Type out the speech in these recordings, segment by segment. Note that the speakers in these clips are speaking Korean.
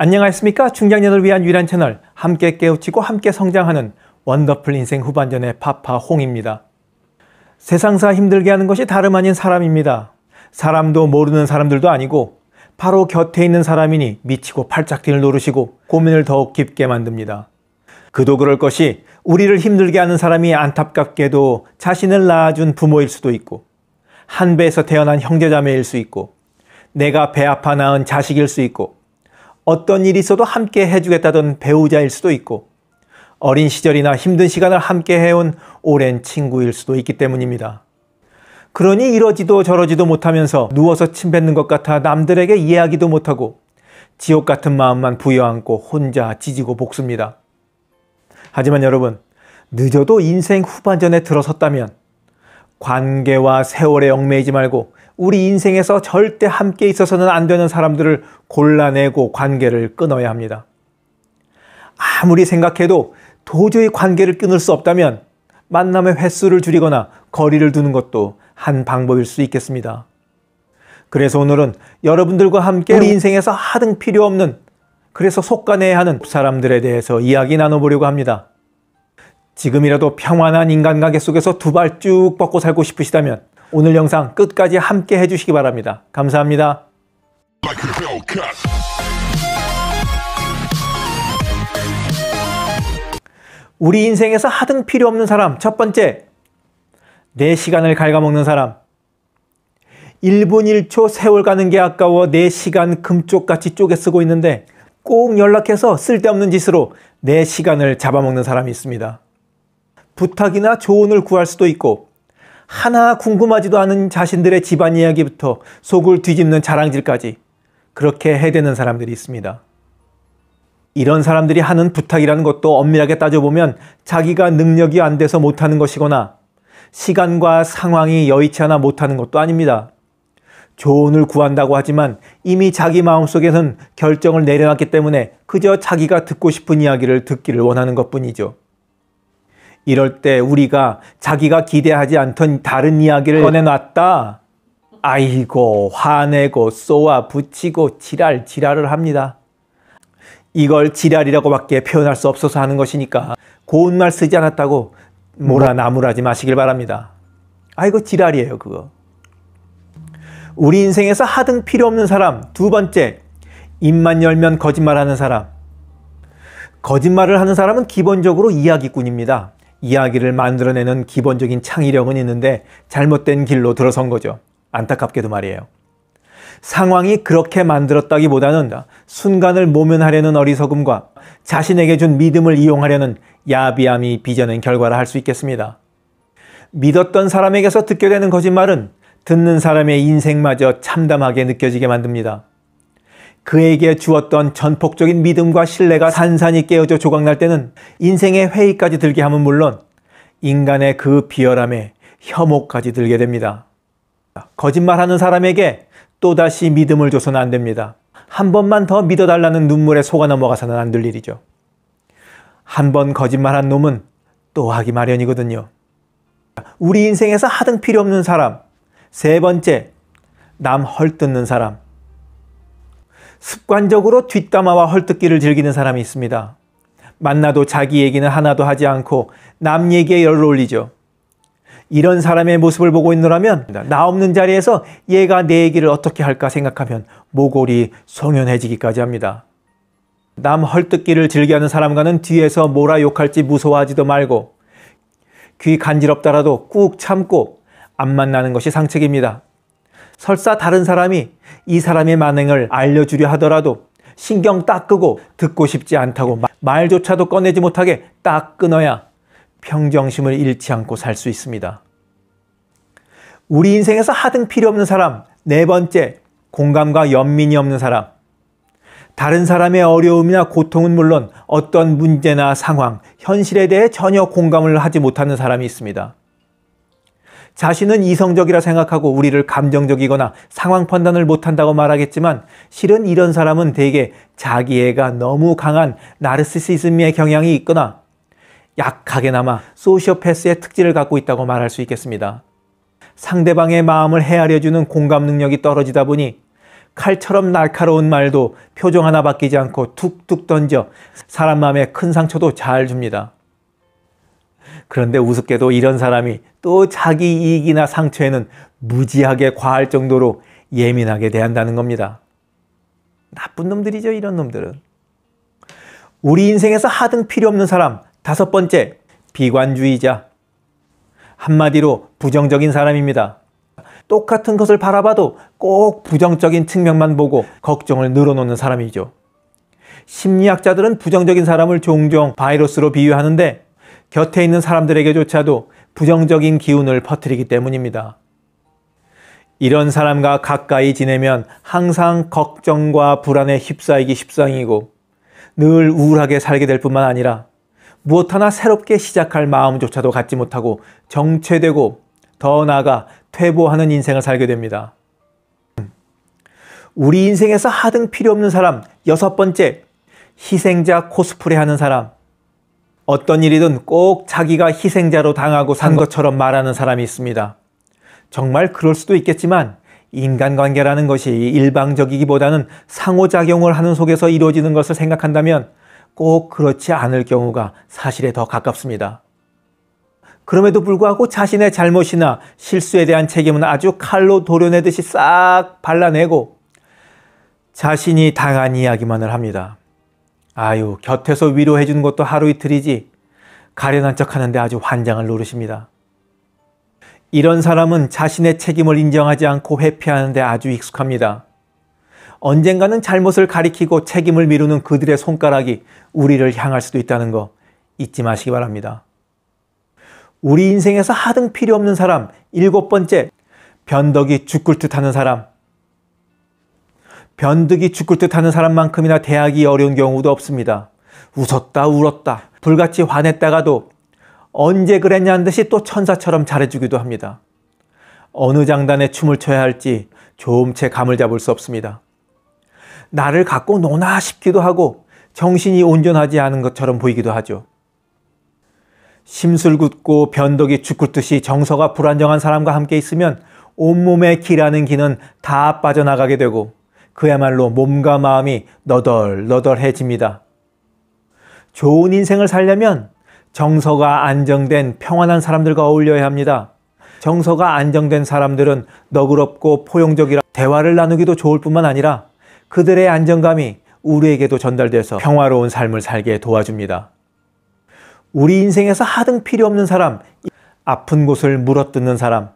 안녕하십니까? 중장년을 위한 유일한 채널, 함께 깨우치고 함께 성장하는 원더풀 인생 후반전의 파파 홍입니다. 세상사 힘들게 하는 것이 다름 아닌 사람입니다. 사람도 모르는 사람들도 아니고 바로 곁에 있는 사람이니 미치고 팔짝뛰는 노릇이고 고민을 더욱 깊게 만듭니다. 그도 그럴 것이 우리를 힘들게 하는 사람이 안타깝게도 자신을 낳아준 부모일 수도 있고 한 배에서 태어난 형제자매일 수 있고 내가 배 아파 낳은 자식일 수 있고 어떤 일이 있어도 함께 해주겠다던 배우자일 수도 있고 어린 시절이나 힘든 시간을 함께 해온 오랜 친구일 수도 있기 때문입니다. 그러니 이러지도 저러지도 못하면서 누워서 침 뱉는 것 같아 남들에게 이해하기도 못하고 지옥 같은 마음만 부여안고 혼자 지지고 볶습니다. 하지만 여러분, 늦어도 인생 후반전에 들어섰다면 관계와 세월에 얽매이지 말고 우리 인생에서 절대 함께 있어서는 안 되는 사람들을 골라내고 관계를 끊어야 합니다. 아무리 생각해도 도저히 관계를 끊을 수 없다면 만남의 횟수를 줄이거나 거리를 두는 것도 한 방법일 수 있겠습니다. 그래서 오늘은 여러분들과 함께 우리 인생에서 하등 필요 없는 그래서 속가내야 하는 사람들에 대해서 이야기 나눠보려고 합니다. 지금이라도 평안한 인간관계 속에서 두 발 쭉 뻗고 살고 싶으시다면 오늘 영상 끝까지 함께 해주시기 바랍니다. 감사합니다. 우리 인생에서 하등 필요 없는 사람 첫 번째 내 시간을 갉아먹는 사람 1분 1초 세월 가는 게 아까워 내 시간 금쪽같이 쪼개 쓰고 있는데 꼭 연락해서 쓸데없는 짓으로 내 시간을 잡아먹는 사람이 있습니다. 부탁이나 조언을 구할 수도 있고 하나 궁금하지도 않은 자신들의 집안 이야기부터 속을 뒤집는 자랑질까지 그렇게 해대는 사람들이 있습니다. 이런 사람들이 하는 부탁이라는 것도 엄밀하게 따져보면 자기가 능력이 안 돼서 못하는 것이거나 시간과 상황이 여의치 않아 못하는 것도 아닙니다. 조언을 구한다고 하지만 이미 자기 마음속에는 결정을 내려놨기 때문에 그저 자기가 듣고 싶은 이야기를 듣기를 원하는 것 뿐이죠. 이럴 때 우리가 자기가 기대하지 않던 다른 이야기를 꺼내놨다. 아이고, 화내고, 쏘아 붙이고, 지랄, 지랄을 합니다. 이걸 지랄이라고밖에 표현할 수 없어서 하는 것이니까 고운 말 쓰지 않았다고 몰아나무라지 마시길 바랍니다. 아이고, 지랄이에요, 그거. 우리 인생에서 하등 필요 없는 사람. 두 번째, 입만 열면 거짓말하는 사람. 거짓말을 하는 사람은 기본적으로 이야기꾼입니다. 이야기를 만들어내는 기본적인 창의력은 있는데 잘못된 길로 들어선 거죠. 안타깝게도 말이에요. 상황이 그렇게 만들었다기보다는 순간을 모면하려는 어리석음과 자신에게 준 믿음을 이용하려는 야비함이 빚어낸 결과를할 수 있겠습니다. 믿었던 사람에게서 듣게 되는 거짓말은 듣는 사람의 인생마저 참담하게 느껴지게 만듭니다. 그에게 주었던 전폭적인 믿음과 신뢰가 산산이 깨어져 조각날 때는 인생의 회의까지 들게 함은 물론 인간의 그 비열함에 혐오까지 들게 됩니다. 거짓말하는 사람에게 또다시 믿음을 줘서는 안 됩니다. 한 번만 더 믿어달라는 눈물에 속아 넘어가서는 안 될 일이죠. 한 번 거짓말한 놈은 또 하기 마련이거든요. 우리 인생에서 하등 필요 없는 사람. 세 번째, 남 헐뜯는 사람. 습관적으로 뒷담화와 헐뜯기를 즐기는 사람이 있습니다. 만나도 자기 얘기는 하나도 하지 않고 남 얘기에 열을 올리죠. 이런 사람의 모습을 보고 있노라면 나 없는 자리에서 얘가 내 얘기를 어떻게 할까 생각하면 모골이 송연해지기까지 합니다. 남 헐뜯기를 즐겨하는 사람과는 뒤에서 뭐라 욕할지 무서워하지도 말고 귀 간지럽다라도 꾹 참고 안 만나는 것이 상책입니다. 설사 다른 사람이 이 사람의 만행을 알려주려 하더라도 신경 딱 끄고 듣고 싶지 않다고 말조차도 꺼내지 못하게 딱 끊어야 평정심을 잃지 않고 살 수 있습니다. 우리 인생에서 하등 필요 없는 사람, 네 번째, 공감과 연민이 없는 사람. 다른 사람의 어려움이나 고통은 물론 어떤 문제나 상황, 현실에 대해 전혀 공감을 하지 못하는 사람이 있습니다. 자신은 이성적이라 생각하고 우리를 감정적이거나 상황 판단을 못한다고 말하겠지만 실은 이런 사람은 대개 자기애가 너무 강한 나르시시즘의 경향이 있거나 약하게나마 소시오패스의 특질을 갖고 있다고 말할 수 있겠습니다. 상대방의 마음을 헤아려주는 공감 능력이 떨어지다 보니 칼처럼 날카로운 말도 표정 하나 바뀌지 않고 툭툭 던져 사람 마음에 큰 상처도 잘 줍니다. 그런데 우습게도 이런 사람이 또 자기 이익이나 상처에는 무지하게 과할 정도로 예민하게 대한다는 겁니다. 나쁜 놈들이죠, 이런 놈들은. 우리 인생에서 하등 필요 없는 사람. 다섯 번째, 비관주의자. 한마디로 부정적인 사람입니다. 똑같은 것을 바라봐도 꼭 부정적인 측면만 보고 걱정을 늘어놓는 사람이죠. 심리학자들은 부정적인 사람을 종종 바이러스로 비유하는데 곁에 있는 사람들에게조차도 부정적인 기운을 퍼뜨리기 때문입니다. 이런 사람과 가까이 지내면 항상 걱정과 불안에 휩싸이기 십상이고 늘 우울하게 살게 될 뿐만 아니라 무엇 하나 새롭게 시작할 마음조차도 갖지 못하고 정체되고 더 나아가 퇴보하는 인생을 살게 됩니다. 우리 인생에서 하등 필요 없는 사람 여섯 번째 희생자 코스프레 하는 사람 어떤 일이든 꼭 자기가 희생자로 당하고 산 것처럼 말하는 사람이 있습니다. 정말 그럴 수도 있겠지만 인간관계라는 것이 일방적이기보다는 상호작용을 하는 속에서 이루어지는 것을 생각한다면 꼭 그렇지 않을 경우가 사실에 더 가깝습니다. 그럼에도 불구하고 자신의 잘못이나 실수에 대한 책임은 아주 칼로 도려내듯이 싹 발라내고 자신이 당한 이야기만을 합니다. 아유, 곁에서 위로해 주는 것도 하루 이틀이지 가련한 척 하는데 아주 환장을 누르십니다 이런 사람은 자신의 책임을 인정하지 않고 회피하는데 아주 익숙합니다. 언젠가는 잘못을 가리키고 책임을 미루는 그들의 손가락이 우리를 향할 수도 있다는 거 잊지 마시기 바랍니다. 우리 인생에서 하등 필요 없는 사람, 일곱 번째, 변덕이 죽을 듯 하는 사람, 변득이 죽을 듯 하는 사람만큼이나 대하기 어려운 경우도 없습니다. 웃었다, 울었다, 불같이 화냈다가도 언제 그랬냐는 듯이 또 천사처럼 잘해주기도 합니다. 어느 장단에 춤을 춰야 할지 조음채 감을 잡을 수 없습니다. 나를 갖고 노나 싶기도 하고 정신이 온전하지 않은 것처럼 보이기도 하죠. 심술 굳고 변덕이 죽을 듯이 정서가 불안정한 사람과 함께 있으면 온몸에 기라는 기는 다 빠져나가게 되고 그야말로 몸과 마음이 너덜너덜해집니다. 좋은 인생을 살려면 정서가 안정된 평안한 사람들과 어울려야 합니다. 정서가 안정된 사람들은 너그럽고 포용적이라 대화를 나누기도 좋을 뿐만 아니라 그들의 안정감이 우리에게도 전달돼서 평화로운 삶을 살게 도와줍니다. 우리 인생에서 하등 필요 없는 사람, 아픈 곳을 물어뜯는 사람,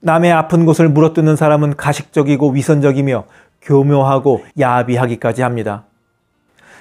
남의 아픈 곳을 물어뜯는 사람은 가식적이고 위선적이며 교묘하고 야비하기까지 합니다.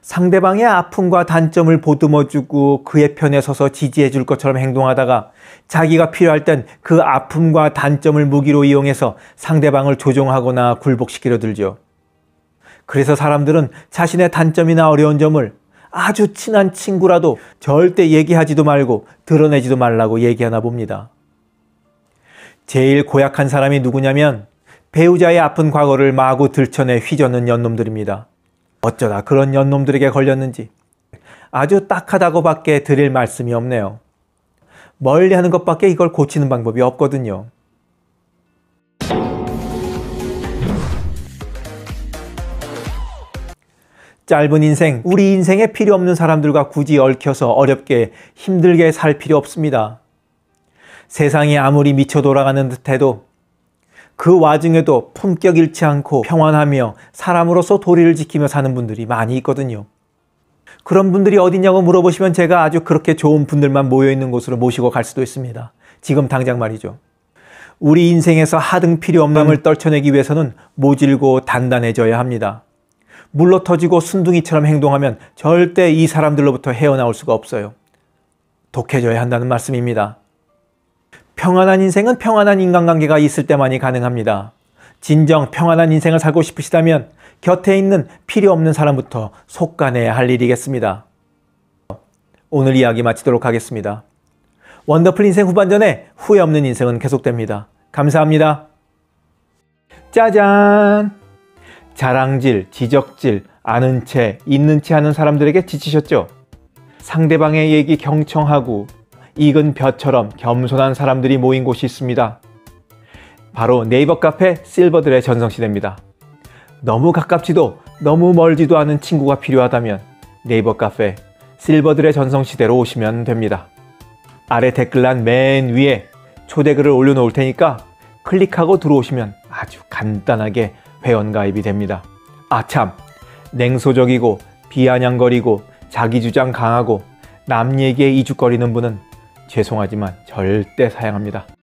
상대방의 아픔과 단점을 보듬어주고 그의 편에 서서 지지해줄 것처럼 행동하다가 자기가 필요할 땐 그 아픔과 단점을 무기로 이용해서 상대방을 조종하거나 굴복시키려 들죠. 그래서 사람들은 자신의 단점이나 어려운 점을 아주 친한 친구라도 절대 얘기하지도 말고 드러내지도 말라고 얘기하나 봅니다. 제일 고약한 사람이 누구냐면 배우자의 아픈 과거를 마구 들춰내 휘젓는 연놈들입니다. 어쩌다 그런 연놈들에게 걸렸는지 아주 딱하다고밖에 드릴 말씀이 없네요. 멀리 하는 것밖에 이걸 고치는 방법이 없거든요. 짧은 인생, 우리 인생에 필요 없는 사람들과 굳이 얽혀서 어렵게 힘들게 살 필요 없습니다. 세상이 아무리 미쳐 돌아가는 듯해도 그 와중에도 품격 잃지 않고 평안하며 사람으로서 도리를 지키며 사는 분들이 많이 있거든요. 그런 분들이 어디냐고 물어보시면 제가 아주 그렇게 좋은 분들만 모여있는 곳으로 모시고 갈 수도 있습니다. 지금 당장 말이죠. 우리 인생에서 하등 필요 없음을 떨쳐내기 위해서는 모질고 단단해져야 합니다. 물러 터지고 순둥이처럼 행동하면 절대 이 사람들로부터 헤어나올 수가 없어요. 독해져야 한다는 말씀입니다. 평안한 인생은 평안한 인간관계가 있을 때만이 가능합니다. 진정 평안한 인생을 살고 싶으시다면 곁에 있는 필요 없는 사람부터 속간해야 할 일이겠습니다. 오늘 이야기 마치도록 하겠습니다. 원더풀 인생 후반전에 후회 없는 인생은 계속됩니다. 감사합니다. 짜잔! 자랑질, 지적질, 아는 채, 있는 채 하는 사람들에게 지치셨죠? 상대방의 얘기 경청하고 익은 벼처럼 겸손한 사람들이 모인 곳이 있습니다. 바로 네이버 카페 실버들의 전성시대입니다. 너무 가깝지도 너무 멀지도 않은 친구가 필요하다면 네이버 카페 실버들의 전성시대로 오시면 됩니다. 아래 댓글란 맨 위에 초대글을 올려놓을 테니까 클릭하고 들어오시면 아주 간단하게 회원가입이 됩니다. 아참! 냉소적이고 비아냥거리고 자기 주장 강하고 남 얘기에 이죽거리는 분은 죄송하지만 절대 사양합니다.